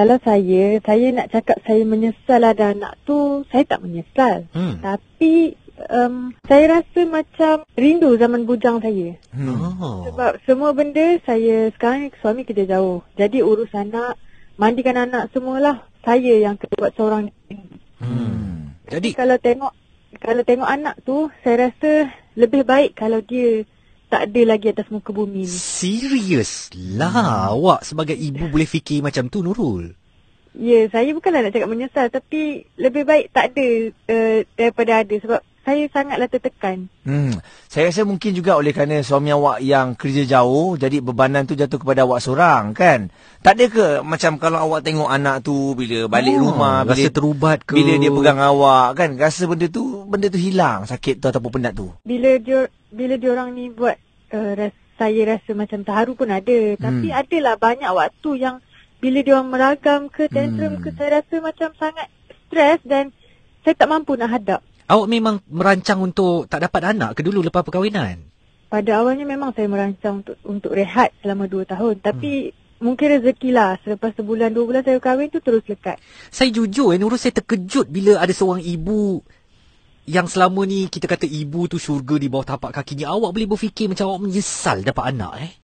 Kalau saya, saya nak cakap saya menyesal ada anak tu, saya tak menyesal. Hmm. Tapi um, saya rasa macam rindu zaman bujang saya. Hmm. Oh. Sebab semua benda saya sekarang suami kerja jauh. Jadi urus anak, mandikan anak semualah saya yang kena buat seorang. Hmm. Jadi kalau tengok kalau tengok anak tu, saya rasa lebih baik kalau dia tak ada lagi atas muka bumi ni. Serius lah hmm. awak sebagai ibu boleh fikir macam tu Nurul. Ya, yeah, saya bukanlah nak cakap menyesal tapi lebih baik tak ada uh, daripada ada sebab saya sangatlah tertekan. Hmm. Saya rasa mungkin juga oleh kerana suami awak yang kerja jauh jadi bebanan tu jatuh kepada awak seorang kan. Tak ada ke macam kalau awak tengok anak tu bila balik oh, rumah, rasa bila, terubat ke bila dia pegang awak kan? Rasa benda tu benda tu hilang sakit tu ataupun penat tu bila dia bila dia orang ni buat uh, ras, saya rasa macam terharu pun ada tapi hmm. lah banyak waktu yang bila dia orang meragam ke tantrum hmm. ke saya rasa macam sangat stres dan saya tak mampu nak hadap awak memang merancang untuk tak dapat anak ke dulu lepas perkahwinan pada awalnya memang saya merancang untuk untuk rehat selama 2 tahun tapi hmm. Mungkin rezeki lah. Selepas sebulan, dua bulan saya kahwin tu terus lekat. Saya jujur, eh, Nurul saya terkejut bila ada seorang ibu yang selama ni kita kata ibu tu syurga di bawah tapak kakinya awak boleh berfikir macam awak menyesal dapat anak eh